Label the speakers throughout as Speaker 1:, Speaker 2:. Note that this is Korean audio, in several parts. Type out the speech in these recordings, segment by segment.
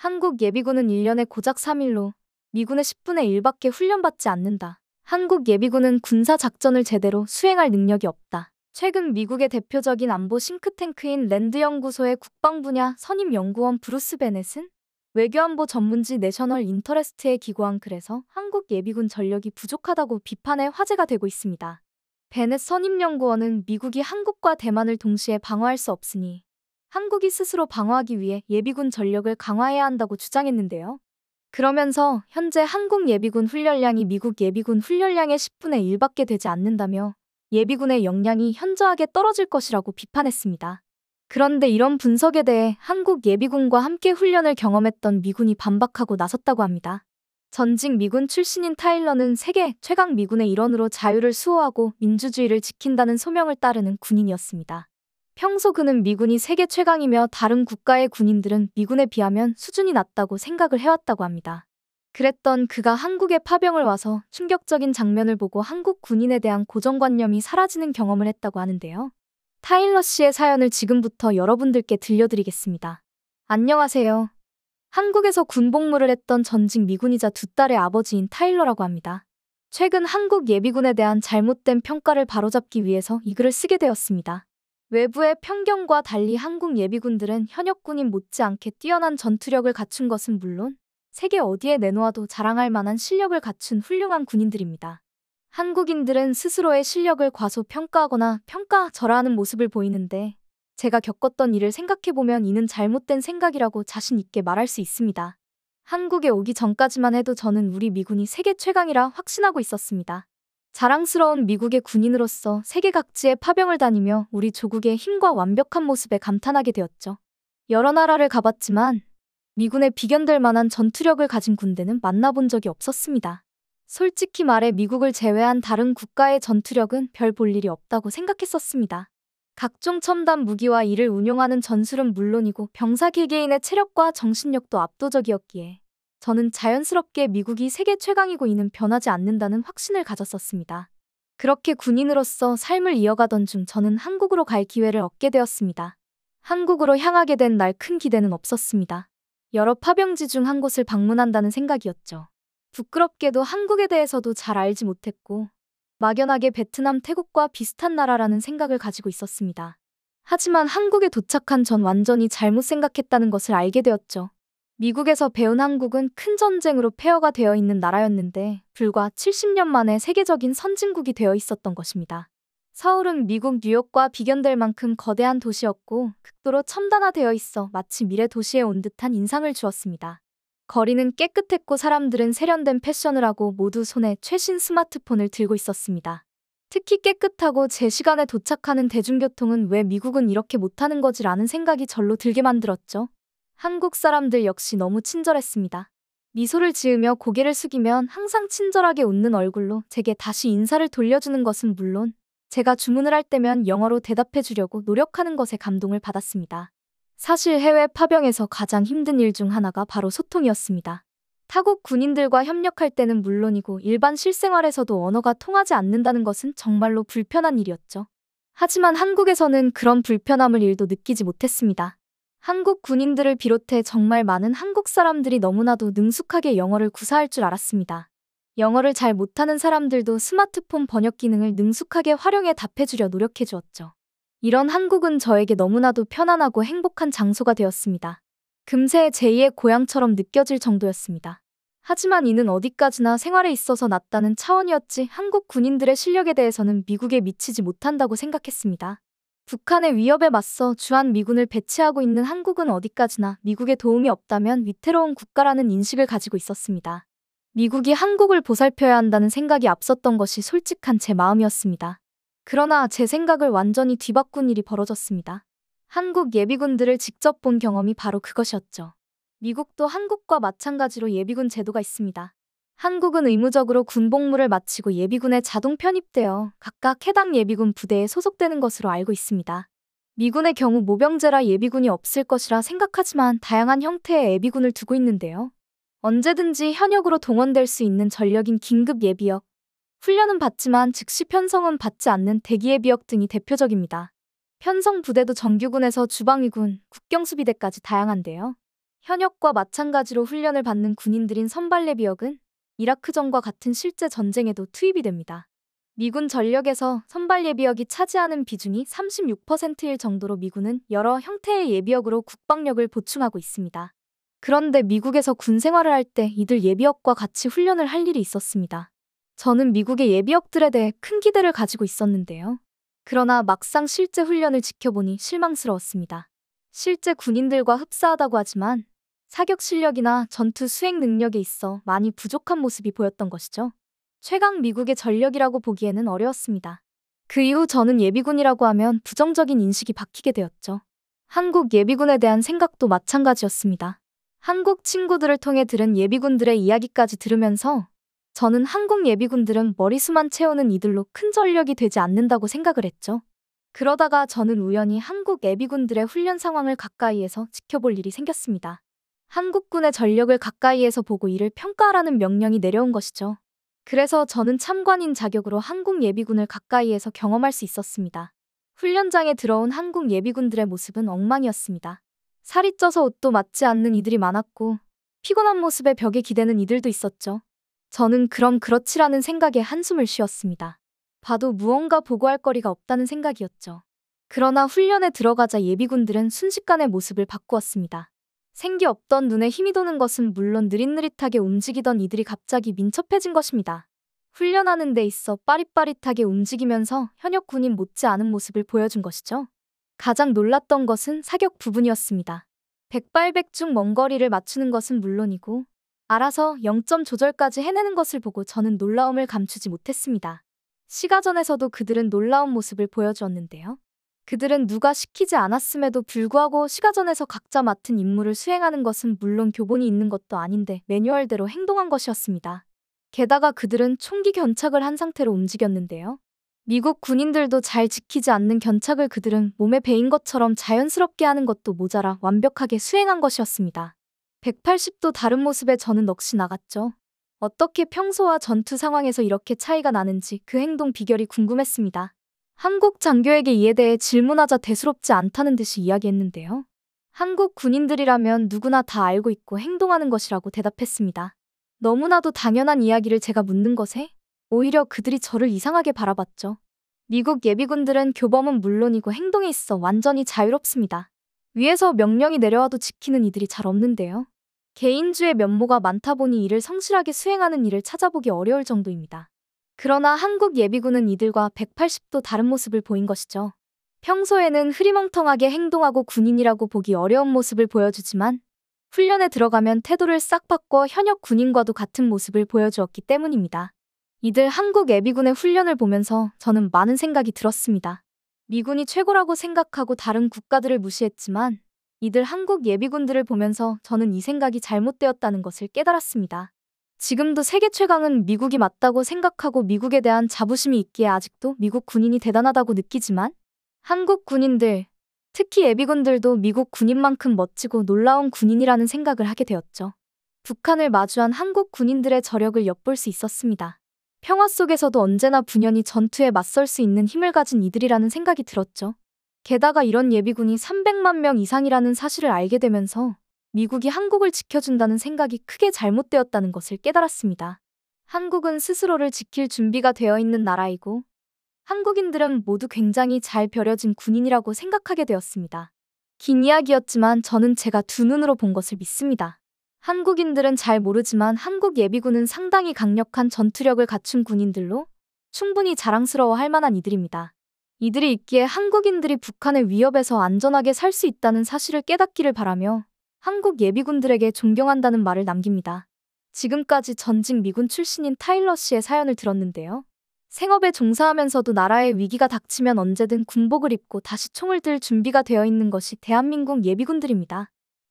Speaker 1: 한국 예비군은 1년에 고작 3일로 미군의 10분의 1밖에 훈련받지 않는다. 한국 예비군은 군사작전을 제대로 수행할 능력이 없다. 최근 미국의 대표적인 안보 싱크탱크인 랜드연구소의 국방분야 선임연구원 브루스 베넷은 외교안보 전문지 내셔널 인터레스트에 기고한 글에서 한국 예비군 전력이 부족하다고 비판해 화제가 되고 있습니다. 베넷 선임연구원은 미국이 한국과 대만을 동시에 방어할 수 없으니 한국이 스스로 방어하기 위해 예비군 전력을 강화해야 한다고 주장했는데요. 그러면서 현재 한국 예비군 훈련량이 미국 예비군 훈련량의 10분의 1밖에 되지 않는다며 예비군의 역량이 현저하게 떨어질 것이라고 비판했습니다. 그런데 이런 분석에 대해 한국 예비군과 함께 훈련을 경험했던 미군이 반박하고 나섰다고 합니다. 전직 미군 출신인 타일러는 세계 최강 미군의 일원으로 자유를 수호하고 민주주의를 지킨다는 소명을 따르는 군인이었습니다. 평소 그는 미군이 세계 최강이며 다른 국가의 군인들은 미군에 비하면 수준이 낮다고 생각을 해왔다고 합니다. 그랬던 그가 한국에 파병을 와서 충격적인 장면을 보고 한국 군인에 대한 고정관념이 사라지는 경험을 했다고 하는데요. 타일러 씨의 사연을 지금부터 여러분들께 들려드리겠습니다. 안녕하세요. 한국에서 군복무를 했던 전직 미군이자 두 딸의 아버지인 타일러라고 합니다. 최근 한국 예비군에 대한 잘못된 평가를 바로잡기 위해서 이 글을 쓰게 되었습니다. 외부의 편견과 달리 한국 예비군들은 현역군인 못지않게 뛰어난 전투력을 갖춘 것은 물론 세계 어디에 내놓아도 자랑할 만한 실력을 갖춘 훌륭한 군인들입니다. 한국인들은 스스로의 실력을 과소평가하거나 평가절하하는 모습을 보이는데 제가 겪었던 일을 생각해보면 이는 잘못된 생각이라고 자신 있게 말할 수 있습니다. 한국에 오기 전까지만 해도 저는 우리 미군이 세계 최강이라 확신하고 있었습니다. 자랑스러운 미국의 군인으로서 세계 각지에 파병을 다니며 우리 조국의 힘과 완벽한 모습에 감탄하게 되었죠. 여러 나라를 가봤지만 미군에 비견될 만한 전투력을 가진 군대는 만나본 적이 없었습니다. 솔직히 말해 미국을 제외한 다른 국가의 전투력은 별 볼 일이 없다고 생각했었습니다. 각종 첨단 무기와 이를 운용하는 전술은 물론이고 병사 개개인의 체력과 정신력도 압도적이었기에 저는 자연스럽게 미국이 세계 최강이고 이는 변하지 않는다는 확신을 가졌었습니다. 그렇게 군인으로서 삶을 이어가던 중 저는 한국으로 갈 기회를 얻게 되었습니다. 한국으로 향하게 된 날 큰 기대는 없었습니다. 여러 파병지 중 한 곳을 방문한다는 생각이었죠. 부끄럽게도 한국에 대해서도 잘 알지 못했고 막연하게 베트남, 태국과 비슷한 나라라는 생각을 가지고 있었습니다. 하지만 한국에 도착한 전 완전히 잘못 생각했다는 것을 알게 되었죠. 미국에서 배운 한국은 큰 전쟁으로 폐허가 되어 있는 나라였는데 불과 70년 만에 세계적인 선진국이 되어 있었던 것입니다. 서울은 미국 뉴욕과 비견될 만큼 거대한 도시였고 극도로 첨단화되어 있어 마치 미래 도시에 온 듯한 인상을 주었습니다. 거리는 깨끗했고 사람들은 세련된 패션을 하고 모두 손에 최신 스마트폰을 들고 있었습니다. 특히 깨끗하고 제 시간에 도착하는 대중교통은 왜 미국은 이렇게 못하는 거지라는 생각이 절로 들게 만들었죠. 한국 사람들 역시 너무 친절했습니다. 미소를 지으며 고개를 숙이면 항상 친절하게 웃는 얼굴로 제게 다시 인사를 돌려주는 것은 물론 제가 주문을 할 때면 영어로 대답해 주려고 노력하는 것에 감동을 받았습니다. 사실 해외 파병에서 가장 힘든 일 중 하나가 바로 소통이었습니다. 타국 군인들과 협력할 때는 물론이고 일반 실생활에서도 언어가 통하지 않는다는 것은 정말로 불편한 일이었죠. 하지만 한국에서는 그런 불편함을 일도 느끼지 못했습니다. 한국 군인들을 비롯해 정말 많은 한국 사람들이 너무나도 능숙하게 영어를 구사할 줄 알았습니다. 영어를 잘 못하는 사람들도 스마트폰 번역 기능을 능숙하게 활용해 답해주려 노력해 주었죠. 이런 한국은 저에게 너무나도 편안하고 행복한 장소가 되었습니다. 금세 제2의 고향처럼 느껴질 정도였습니다. 하지만 이는 어디까지나 생활에 있어서 낮다는 차원이었지 한국 군인들의 실력에 대해서는 미국에 미치지 못한다고 생각했습니다. 북한의 위협에 맞서 주한 미군을 배치하고 있는 한국은 어디까지나 미국의 도움이 없다면 위태로운 국가라는 인식을 가지고 있었습니다. 미국이 한국을 보살펴야 한다는 생각이 앞섰던 것이 솔직한 제 마음이었습니다. 그러나 제 생각을 완전히 뒤바꾼 일이 벌어졌습니다. 한국 예비군들을 직접 본 경험이 바로 그것이었죠. 미국도 한국과 마찬가지로 예비군 제도가 있습니다. 한국은 의무적으로 군복무를 마치고 예비군에 자동 편입되어 각각 해당 예비군 부대에 소속되는 것으로 알고 있습니다. 미군의 경우 모병제라 예비군이 없을 것이라 생각하지만 다양한 형태의 예비군을 두고 있는데요. 언제든지 현역으로 동원될 수 있는 전력인 긴급 예비역, 훈련은 받지만 즉시 편성은 받지 않는 대기예비역 등이 대표적입니다. 편성 부대도 정규군에서 주방위군, 국경수비대까지 다양한데요. 현역과 마찬가지로 훈련을 받는 군인들인 선발예비역은 이라크전과 같은 실제 전쟁에도 투입이 됩니다. 미군 전력에서 선발 예비역이 차지하는 비중이 36%일 정도로 미군은 여러 형태의 예비역으로 국방력을 보충하고 있습니다. 그런데 미국에서 군 생활을 할 때 이들 예비역과 같이 훈련을 할 일이 있었습니다. 저는 미국의 예비역들에 대해 큰 기대를 가지고 있었는데요. 그러나 막상 실제 훈련을 지켜보니 실망스러웠습니다. 실제 군인들과 흡사하다고 하지만 사격 실력이나 전투 수행 능력에 있어 많이 부족한 모습이 보였던 것이죠. 최강 미국의 전력이라고 보기에는 어려웠습니다. 그 이후 저는 예비군이라고 하면 부정적인 인식이 바뀌게 되었죠. 한국 예비군에 대한 생각도 마찬가지였습니다. 한국 친구들을 통해 들은 예비군들의 이야기까지 들으면서 저는 한국 예비군들은 머리수만 채우는 이들로 큰 전력이 되지 않는다고 생각을 했죠. 그러다가 저는 우연히 한국 예비군들의 훈련 상황을 가까이에서 지켜볼 일이 생겼습니다. 한국군의 전력을 가까이에서 보고 이를 평가하라는 명령이 내려온 것이죠. 그래서 저는 참관인 자격으로 한국 예비군을 가까이에서 경험할 수 있었습니다. 훈련장에 들어온 한국 예비군들의 모습은 엉망이었습니다. 살이 쪄서 옷도 맞지 않는 이들이 많았고 피곤한 모습에 벽에 기대는 이들도 있었죠. 저는 그럼 그렇지라는 생각에 한숨을 쉬었습니다. 봐도 무언가 보고할 거리가 없다는 생각이었죠. 그러나 훈련에 들어가자 예비군들은 순식간에 모습을 바꾸었습니다. 생기 없던 눈에 힘이 도는 것은 물론 느릿느릿하게 움직이던 이들이 갑자기 민첩해진 것입니다. 훈련하는 데 있어 빠릿빠릿하게 움직이면서 현역 군인 못지않은 모습을 보여준 것이죠. 가장 놀랐던 것은 사격 부분이었습니다. 백발백중 먼 거리를 맞추는 것은 물론이고 알아서 0점 조절까지 해내는 것을 보고 저는 놀라움을 감추지 못했습니다. 시가전에서도 그들은 놀라운 모습을 보여주었는데요. 그들은 누가 시키지 않았음에도 불구하고 시가전에서 각자 맡은 임무를 수행하는 것은 물론 교본이 있는 것도 아닌데 매뉴얼대로 행동한 것이었습니다. 게다가 그들은 총기 견착을 한 상태로 움직였는데요. 미국 군인들도 잘 지키지 않는 견착을 그들은 몸에 배인 것처럼 자연스럽게 하는 것도 모자라 완벽하게 수행한 것이었습니다. 180도 다른 모습에 저는 넋이 나갔죠. 어떻게 평소와 전투 상황에서 이렇게 차이가 나는지 그 행동 비결이 궁금했습니다. 한국 장교에게 이에 대해 질문하자 대수롭지 않다는 듯이 이야기했는데요. 한국 군인들이라면 누구나 다 알고 있고 행동하는 것이라고 대답했습니다. 너무나도 당연한 이야기를 제가 묻는 것에 오히려 그들이 저를 이상하게 바라봤죠. 미국 예비군들은 교범은 물론이고 행동에 있어 완전히 자유롭습니다. 위에서 명령이 내려와도 지키는 이들이 잘 없는데요. 개인주의 면모가 많다 보니 이를 성실하게 수행하는 일을 찾아보기 어려울 정도입니다. 그러나 한국 예비군은 이들과 180도 다른 모습을 보인 것이죠. 평소에는 흐리멍텅하게 행동하고 군인이라고 보기 어려운 모습을 보여주지만 훈련에 들어가면 태도를 싹 바꿔 현역 군인과도 같은 모습을 보여주었기 때문입니다. 이들 한국 예비군의 훈련을 보면서 저는 많은 생각이 들었습니다. 미군이 최고라고 생각하고 다른 국가들을 무시했지만 이들 한국 예비군들을 보면서 저는 이 생각이 잘못되었다는 것을 깨달았습니다. 지금도 세계 최강은 미국이 맞다고 생각하고 미국에 대한 자부심이 있기에 아직도 미국 군인이 대단하다고 느끼지만 한국 군인들, 특히 예비군들도 미국 군인만큼 멋지고 놀라운 군인이라는 생각을 하게 되었죠. 북한을 마주한 한국 군인들의 저력을 엿볼 수 있었습니다. 평화 속에서도 언제나 분연히 전투에 맞설 수 있는 힘을 가진 이들이라는 생각이 들었죠. 게다가 이런 예비군이 300만 명 이상이라는 사실을 알게 되면서 미국이 한국을 지켜준다는 생각이 크게 잘못되었다는 것을 깨달았습니다. 한국은 스스로를 지킬 준비가 되어 있는 나라이고 한국인들은 모두 굉장히 잘 벼려진 군인이라고 생각하게 되었습니다. 긴 이야기였지만 저는 제가 두 눈으로 본 것을 믿습니다. 한국인들은 잘 모르지만 한국 예비군은 상당히 강력한 전투력을 갖춘 군인들로 충분히 자랑스러워 할 만한 이들입니다. 이들이 있기에 한국인들이 북한의 위협에서 안전하게 살 수 있다는 사실을 깨닫기를 바라며 한국 예비군들에게 존경한다는 말을 남깁니다. 지금까지 전직 미군 출신인 타일러 씨의 사연을 들었는데요. 생업에 종사하면서도 나라의 위기가 닥치면 언제든 군복을 입고 다시 총을 들 준비가 되어 있는 것이 대한민국 예비군들입니다.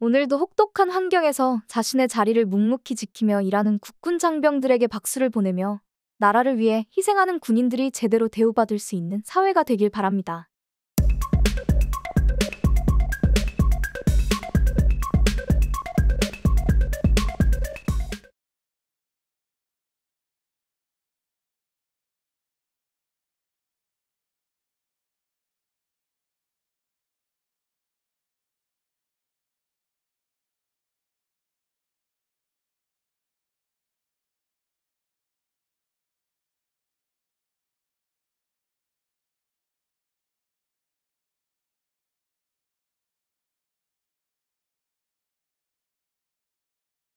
Speaker 1: 오늘도 혹독한 환경에서 자신의 자리를 묵묵히 지키며 일하는 국군 장병들에게 박수를 보내며 나라를 위해 희생하는 군인들이 제대로 대우받을 수 있는 사회가 되길 바랍니다.